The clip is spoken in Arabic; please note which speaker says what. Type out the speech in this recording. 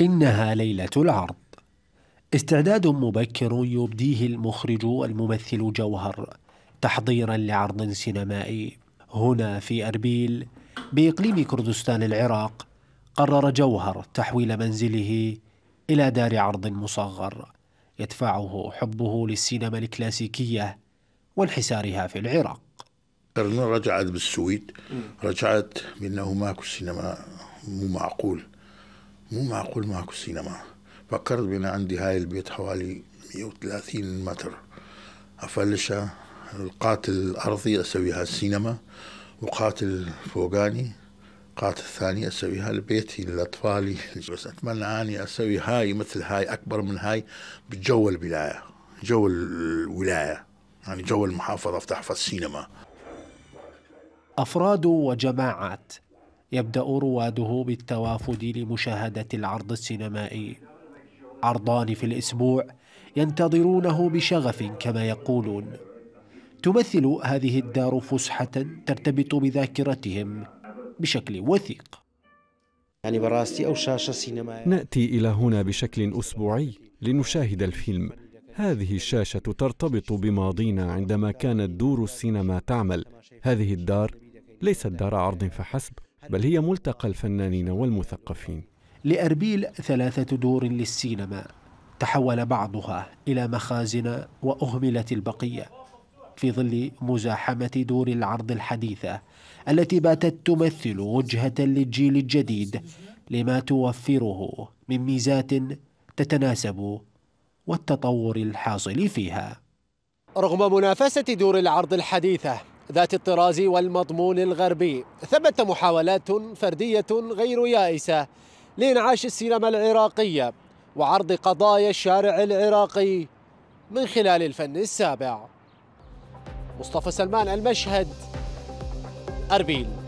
Speaker 1: إنها ليلة العرض استعداد مبكر يبديه المخرج والممثل جوهر تحضيرا لعرض سينمائي هنا في أربيل بإقليم كردستان العراق قرر جوهر تحويل منزله إلى دار عرض مصغر يدفعه حبه للسينما الكلاسيكية وانحسارها في العراق
Speaker 2: رجعت بالسويد رجعت بأنه ماكو سينما مو معقول مو معقول ماكو سينما فكرت بأن عندي هاي البيت حوالي 130 متر أفلشها القاتل الارضي أسويها السينما وقاتل فوقاني قاتل ثاني أسويها لبيتي لأطفالي بس أتمنى أني أسوي هاي مثل هاي أكبر من هاي بجو البلايه جو الولاية يعني جو المحافظة أفتح فالسينما السينما
Speaker 1: أفراد وجماعات يبدأ رواده بالتوافد لمشاهدة العرض السينمائي عرضان في الأسبوع ينتظرونه بشغف كما يقولون تمثل هذه الدار فسحة ترتبط بذاكرتهم بشكل وثيق
Speaker 3: يعني براستي أو شاشة سينمائية نأتي إلى هنا بشكل أسبوعي لنشاهد الفيلم هذه الشاشة ترتبط بماضينا عندما كانت دور السينما تعمل هذه الدار ليست دار عرض فحسب بل هي ملتقى الفنانين والمثقفين
Speaker 1: لأربيل ثلاثة دور للسينما تحول بعضها إلى مخازن وأهملت البقية في ظل مزاحمة دور العرض الحديثة التي باتت تمثل وجهة للجيل الجديد لما توفره من ميزات تتناسب والتطور الحاصل فيها رغم منافسة دور العرض الحديثة ذات الطراز والمضمون الغربي ثبت محاولات فردية غير يائسة لإنعاش السينما العراقية وعرض قضايا الشارع العراقي من خلال الفن السابع مصطفى سلمان المشهد أربيل